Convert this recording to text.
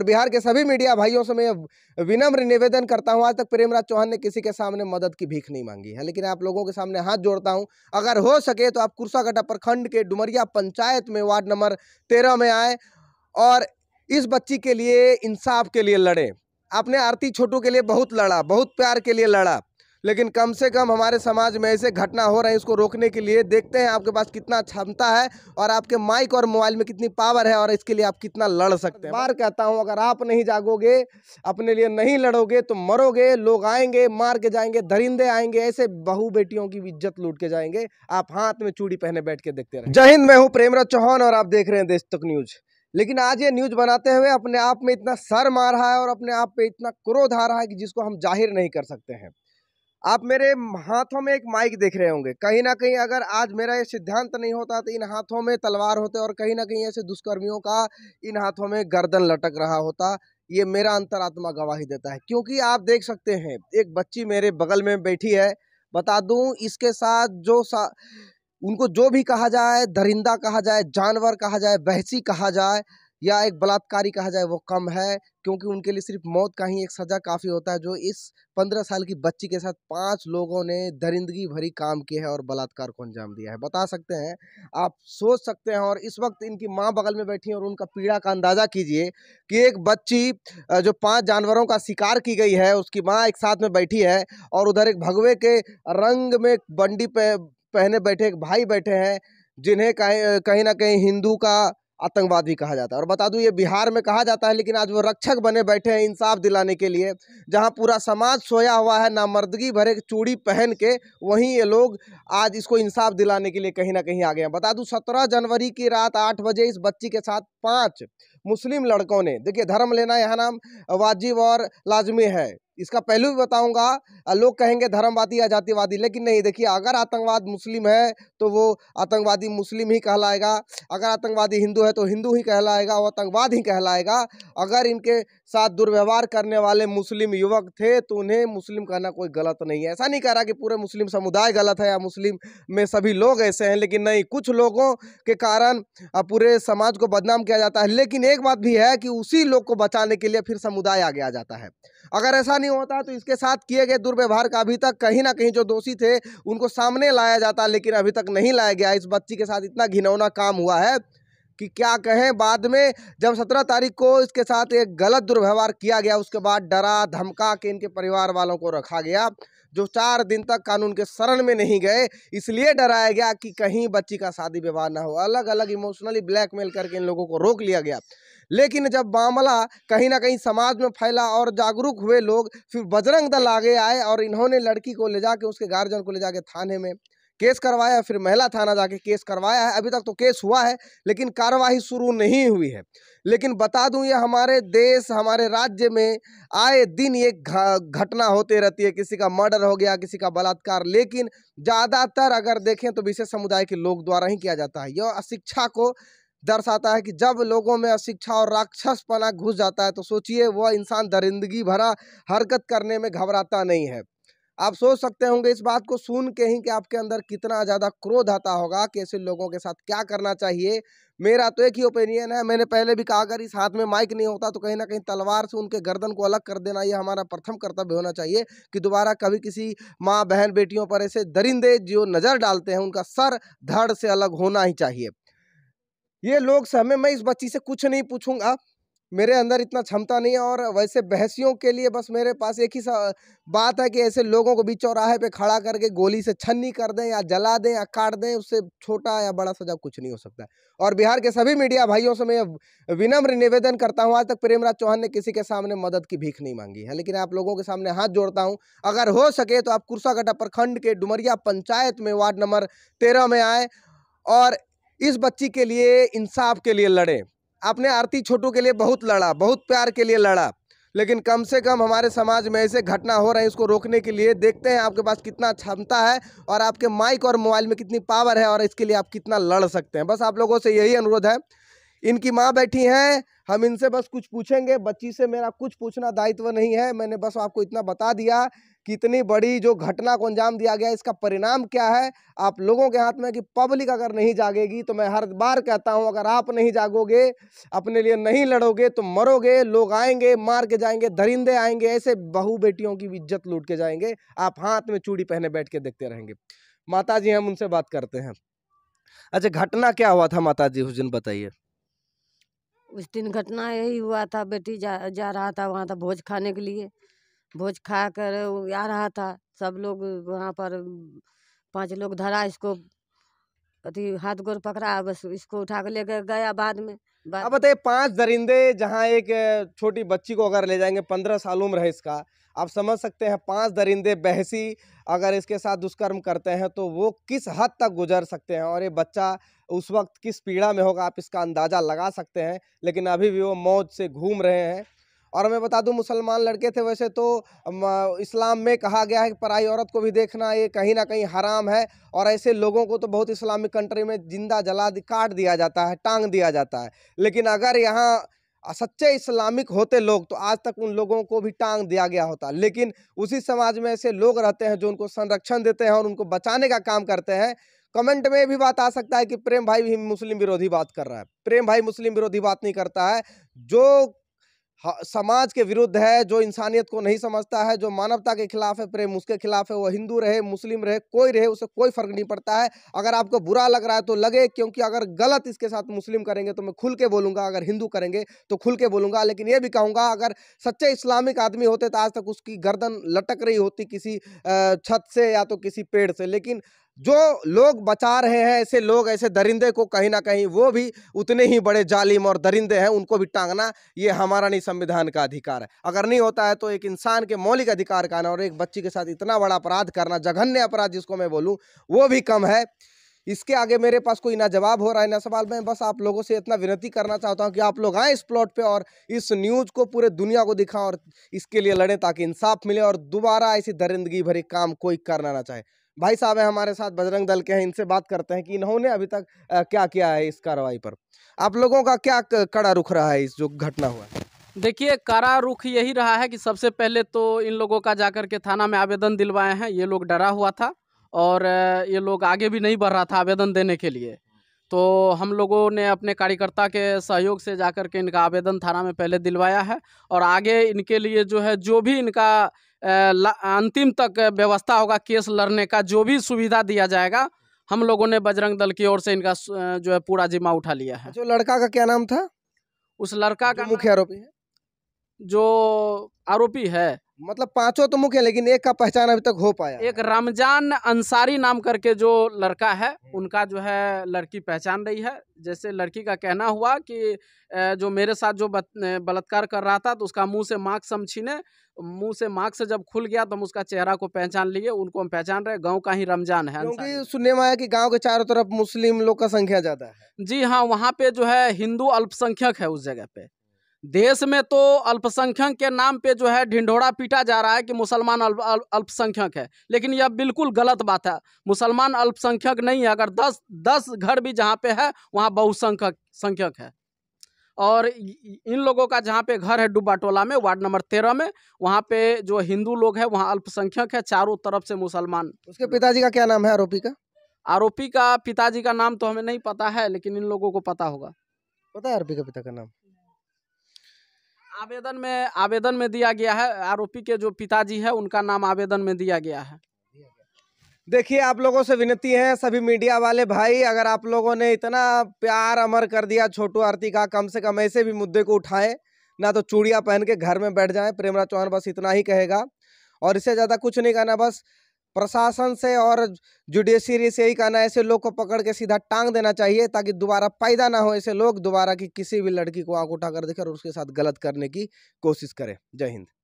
और बिहार के सभी मीडिया भाइयों से मैं विनम्र निवेदन करता हूं आज तक प्रेमराज चौहान ने किसी के सामने मदद की भीख नहीं मांगी है लेकिन आप लोगों के सामने हाथ जोड़ता हूं अगर हो सके तो आप कुर्सागटा प्रखंड के डुमरिया पंचायत में वार्ड नंबर तेरह में आए और इस बच्ची के लिए इंसाफ के लिए लड़ें आपने आरती छोटू के लिए बहुत लड़ा बहुत प्यार के लिए लड़ा लेकिन कम से कम हमारे समाज में ऐसे घटना हो रहे हैं इसको रोकने के लिए देखते हैं आपके पास कितना क्षमता है और आपके माइक और मोबाइल में कितनी पावर है और इसके लिए आप कितना लड़ सकते हैं मार कहता हूं अगर आप नहीं जागोगे अपने लिए नहीं लड़ोगे तो मरोगे लोग आएंगे मार के जाएंगे दरिंदे आएंगे ऐसे बहु बेटियों की इज्जत लूट के जाएंगे आप हाथ में चूड़ी पहने बैठ के देखते रहे जय हिंद मैं हूँ प्रेमराज चौहान और आप देख रहे हैं देश तक न्यूज़ लेकिन आज ये न्यूज़ बनाते हुए अपने आप में इतना सर मार रहा है और अपने आप पे इतना क्रोध आ रहा है कि जिसको हम जाहिर नहीं कर सकते हैं आप मेरे हाथों में एक माइक देख रहे होंगे कहीं ना कहीं अगर आज मेरा ये सिद्धांत नहीं होता तो इन हाथों में तलवार होते और कहीं ना कहीं ऐसे दुष्कर्मियों का इन हाथों में गर्दन लटक रहा होता ये मेरा अंतरात्मा गवाही देता है क्योंकि आप देख सकते हैं एक बच्ची मेरे बगल में बैठी है बता दूं इसके साथ जो सा उनको जो भी कहा जाए दरिंदा कहा जाए जानवर कहा जाए बहसी कहा जाए या एक बलात्कारी कहा जाए वो कम है क्योंकि उनके लिए सिर्फ मौत का ही एक सज़ा काफ़ी होता है जो इस पंद्रह साल की बच्ची के साथ पांच लोगों ने दरिंदगी भरी काम किए हैं और बलात्कार को अंजाम दिया है बता सकते हैं आप सोच सकते हैं और इस वक्त इनकी माँ बगल में बैठी हैं और उनका पीड़ा का अंदाज़ा कीजिए कि एक बच्ची जो पाँच जानवरों का शिकार की गई है उसकी माँ एक साथ में बैठी है और उधर एक भगवे के रंग में बंडी पहने बैठे एक भाई बैठे हैं जिन्हें कहीं कहीं ना कहीं हिंदू का आतंकवाद भी कहा जाता है और बता दूं ये बिहार में कहा जाता है लेकिन आज वो रक्षक बने बैठे हैं इंसाफ दिलाने के लिए जहां पूरा समाज सोया हुआ है नामर्दगी भरे चूड़ी पहन के वहीं ये लोग आज इसको इंसाफ दिलाने के लिए कहीं ना कहीं आ गए हैं बता दूं सत्रह जनवरी की रात आठ बजे इस बच्ची के साथ पाँच मुस्लिम लड़कों ने देखिए धर्म लेना यहाँ नाम वाजिब और लाजमी है इसका पहलू भी बताऊंगा लोग कहेंगे धर्मवादी या जातिवादी लेकिन नहीं देखिए अगर आतंकवाद मुस्लिम है तो वो आतंकवादी मुस्लिम ही कहलाएगा अगर आतंकवादी हिंदू है तो हिंदू ही कहलाएगा वो आतंकवाद ही कहलाएगा अगर इनके साथ दुर्व्यवहार करने वाले मुस्लिम युवक थे तो उन्हें मुस्लिम कहना कोई गलत नहीं है ऐसा नहीं कह रहा कि पूरे मुस्लिम समुदाय गलत है या मुस्लिम में सभी लोग ऐसे हैं लेकिन नहीं कुछ लोगों के कारण पूरे समाज को बदनाम किया जाता है लेकिन एक बात भी है कि उसी लोग को बचाने के लिए फिर समुदाय आगे आ जाता है अगर ऐसा नहीं होता तो इसके साथ किए गए दुर्व्यवहार का अभी तक कहीं ना कहीं जो दोषी थे उनको सामने लाया जाता लेकिन अभी तक नहीं लाया गया इस बच्ची के साथ इतना घिनौना काम हुआ है कि क्या कहें बाद में जब सत्रह तारीख को इसके साथ एक गलत दुर्व्यवहार किया गया उसके बाद डरा धमका के इनके परिवार वालों को रखा गया जो चार दिन तक कानून के शरण में नहीं गए इसलिए डराया गया कि कहीं बच्ची का शादी विवाह ना हो अलग अलग इमोशनली ब्लैकमेल करके इन लोगों को रोक लिया गया लेकिन जब मामला कहीं ना कहीं समाज में फैला और जागरूक हुए लोग फिर बजरंग दल आगे आए और इन्होंने लड़की को ले जाके उसके गार्जियन को ले जाके थाने में केस करवाया फिर महिला थाना जाके केस करवाया है अभी तक तो केस हुआ है लेकिन कार्रवाई शुरू नहीं हुई है लेकिन बता दूं ये हमारे देश हमारे राज्य में आए दिन ये घटना होते रहती है किसी का मर्डर हो गया किसी का बलात्कार लेकिन ज़्यादातर अगर देखें तो विशेष समुदाय के लोग द्वारा ही किया जाता है यह अशिक्षा को दर्शाता है कि जब लोगों में अशिक्षा और राक्षसपना घुस जाता है तो सोचिए वह इंसान दरिंदगी भरा हरकत करने में घबराता नहीं है आप सोच सकते होंगे इस बात को सुन के ही कि आपके अंदर कितना ज़्यादा क्रोध आता होगा कि ऐसे लोगों के साथ क्या करना चाहिए मेरा तो एक ही ओपिनियन है मैंने पहले भी कहा अगर इस हाथ में माइक नहीं होता तो कहीं ना कहीं तलवार से उनके गर्दन को अलग कर देना यह हमारा प्रथम कर्तव्य होना चाहिए कि दोबारा कभी किसी माँ बहन बेटियों पर ऐसे दरिंदे जो नज़र डालते हैं उनका सर धड़ से अलग होना ही चाहिए ये लोग समय मैं इस बच्ची से कुछ नहीं पूछूंगा मेरे अंदर इतना क्षमता नहीं है और वैसे बहसियों के लिए बस मेरे पास एक ही बात है कि ऐसे लोगों को भी चौराहे पे खड़ा करके गोली से छन्नी कर दें या जला दें या काट दें उससे छोटा या बड़ा सजा कुछ नहीं हो सकता है और बिहार के सभी मीडिया भाइयों से मैं विनम्र निवेदन करता हूँ आज तक प्रेमराज चौहान ने किसी के सामने मदद की भीख नहीं मांगी है लेकिन आप लोगों के सामने हाथ जोड़ता हूँ अगर हो सके तो आप कुर्सागटा प्रखंड के डुमरिया पंचायत में वार्ड नंबर तेरह में आए और इस बच्ची के लिए इंसाफ के लिए लड़ें आपने आरती छोटू के लिए बहुत लड़ा बहुत प्यार के लिए लड़ा लेकिन कम से कम हमारे समाज में ऐसे घटना हो रहे हैं उसको रोकने के लिए देखते हैं आपके पास कितना क्षमता है और आपके माइक और मोबाइल में कितनी पावर है और इसके लिए आप कितना लड़ सकते हैं बस आप लोगों से यही अनुरोध है इनकी माँ बैठी हैं हम इनसे बस कुछ पूछेंगे बच्ची से मेरा कुछ पूछना दायित्व नहीं है मैंने बस आपको इतना बता दिया कि इतनी बड़ी जो घटना को अंजाम दिया गया इसका परिणाम क्या है आप लोगों के हाथ में कि पब्लिक अगर नहीं जागेगी तो मैं हर बार कहता हूं अगर आप नहीं जागोगे अपने लिए नहीं लड़ोगे तो मरोगे लोग आएंगे मार के जाएंगे दरिंदे आएंगे ऐसे बहू बेटियों की इज्जत लूट के जाएंगे आप हाथ में चूड़ी पहने बैठ के देखते रहेंगे माता जी हम उनसे बात करते हैं अच्छा घटना क्या हुआ था माता जी उस दिन बताइए उस दिन घटना यही हुआ था बेटी जा जा रहा था वहाँ था भोज खाने के लिए भोज खा कर आ रहा था सब लोग वहाँ पर पाँच लोग धरा इसको अति हाथ गोर पकड़ा बस इसको उठा के ले गया बाद में बाद अब बताइए पांच दरिंदे जहाँ एक छोटी बच्ची को अगर ले जाएंगे पंद्रह साल उम्र है इसका आप समझ सकते हैं पांच दरिंदे बहसी अगर इसके साथ दुष्कर्म करते हैं तो वो किस हद तक गुजर सकते हैं और ये बच्चा उस वक्त किस पीड़ा में होगा आप इसका अंदाज़ा लगा सकते हैं लेकिन अभी भी वो मौत से घूम रहे हैं और मैं बता दूं मुसलमान लड़के थे वैसे तो इस्लाम में कहा गया है कि पराई औरत को भी देखना ये कहीं ना कहीं हराम है और ऐसे लोगों को तो बहुत इस्लामिक कंट्री में जिंदा जला काट दिया जाता है टांग दिया जाता है लेकिन अगर यहाँ सच्चे इस्लामिक होते लोग तो आज तक उन लोगों को भी टांग दिया गया होता लेकिन उसी समाज में ऐसे लोग रहते हैं जो उनको संरक्षण देते हैं और उनको बचाने का काम करते हैं कमेंट में भी बात आ सकता है कि प्रेम भाई भी मुस्लिम विरोधी बात कर रहा है प्रेम भाई मुस्लिम विरोधी बात नहीं करता है जो समाज के विरुद्ध है जो इंसानियत को नहीं समझता है जो मानवता के खिलाफ है प्रेम उसके खिलाफ है वो हिंदू रहे मुस्लिम रहे कोई रहे उसे कोई फर्क नहीं पड़ता है अगर आपको बुरा लग रहा है तो लगे क्योंकि अगर गलत इसके साथ मुस्लिम करेंगे तो मैं खुल के बोलूँगा अगर हिंदू करेंगे तो खुल के बोलूँगा लेकिन ये भी कहूँगा अगर सच्चे इस्लामिक आदमी होते तो आज तक उसकी गर्दन लटक रही होती किसी छत से या तो किसी पेड़ से लेकिन जो लोग बचा रहे हैं ऐसे लोग ऐसे दरिंदे को कहीं ना कहीं वो भी उतने ही बड़े जालिम और दरिंदे हैं उनको भी टांगना ये हमारा नहीं संविधान का अधिकार है अगर नहीं होता है तो एक इंसान के मौलिक अधिकार का ना और एक बच्ची के साथ इतना बड़ा अपराध करना जघन्य अपराध जिसको मैं बोलूँ वो भी कम है इसके आगे मेरे पास कोई ना जवाब हो रहा है ना सवाल मैं बस आप लोगों से इतना विनती करना चाहता हूँ कि आप लोग आएँ इस प्लॉट पे और इस न्यूज़ को पूरे दुनिया को दिखाएं और इसके लिए लड़ें ताकि इंसाफ मिले और दोबारा ऐसी दरिंदगी भरी काम कोई करना ना चाहे भाई साहब हैं हमारे साथ बजरंग दल के हैं इनसे बात करते हैं कि इन्होंने अभी तक क्या किया है इस कार्रवाई पर आप लोगों का क्या कड़ा रुख रहा है इस जो घटना हुआ देखिए कड़ा रुख यही रहा है कि सबसे पहले तो इन लोगों का जाकर के थाना में आवेदन दिलवाए हैं ये लोग डरा हुआ था और ये लोग आगे भी नहीं बढ़ रहा था आवेदन देने के लिए तो हम लोगों ने अपने कार्यकर्ता के सहयोग से जाकर के इनका आवेदन थाना में पहले दिलवाया है और आगे इनके लिए जो है जो भी इनका अंतिम तक व्यवस्था होगा केस लड़ने का जो भी सुविधा दिया जाएगा हम लोगों ने बजरंग दल की ओर से इनका जो है पूरा जिम्मा उठा लिया है जो लड़का का क्या नाम था उस लड़का का मुख्य आरोपी है जो आरोपी है मतलब पांचों तो मुख्य है लेकिन एक का पहचान अभी तक हो पाया एक रमजान अंसारी नाम करके जो लड़का है हम्म। उनका जो है लड़की पहचान रही है जैसे लड़की का कहना हुआ कि जो मेरे साथ जो बलात्कार कर रहा था तो उसका मुंह से मास्क हम छीने मुंह से मास्क जब खुल गया तो हम उसका चेहरा को पहचान लिए उनको हम पहचान रहे गांव का ही रमजान है क्योंकि सुनने में आया कि गांव के चारों तरफ मुस्लिम लोग का संख्या ज्यादा है जी हाँ वहाँ पे जो है हिंदू अल्पसंख्यक है उस जगह पे देश में तो अल्पसंख्यक के नाम पे जो है ढिंढोड़ा पीटा जा रहा है कि मुसलमान अल्प, अल्प, अल्पसंख्यक है लेकिन यह बिल्कुल गलत बात है मुसलमान अल्पसंख्यक नहीं है अगर दस दस घर भी जहाँ पे है वहाँ बहुसंख्यक संख्यक है और इन लोगों का जहाँ पे घर है डुब्बा टोला में वार्ड नंबर तेरह में वहाँ पे जो हिंदू लोग हैं वहाँ अल्पसंख्यक है चारों तरफ से मुसलमान उसके पिताजी का क्या नाम है आरोपी का आरोपी का पिताजी का नाम तो हमें नहीं पता है लेकिन इन लोगों को पता होगा पता है आरोपी का पिता का नाम आवेदन में आवेदन में दिया गया है आरोपी के जो पिताजी है उनका नाम आवेदन में दिया गया है देखिए आप लोगों से विनती है सभी मीडिया वाले भाई अगर आप लोगों ने इतना प्यार अमर कर दिया छोटू आरती का कम से कम ऐसे भी मुद्दे को उठाएं ना तो चूड़िया पहन के घर में बैठ जाएं प्रेमराज चौहान बस इतना ही कहेगा और इससे ज़्यादा कुछ नहीं कहना बस प्रशासन से और जुडिशरी से यही कहना ऐसे लोग को पकड़ के सीधा टांग देना चाहिए ताकि दोबारा पैदा ना हो ऐसे लोग दोबारा की किसी भी लड़की को आंख उठाकर देखे और उसके साथ गलत करने की कोशिश करें जय हिंद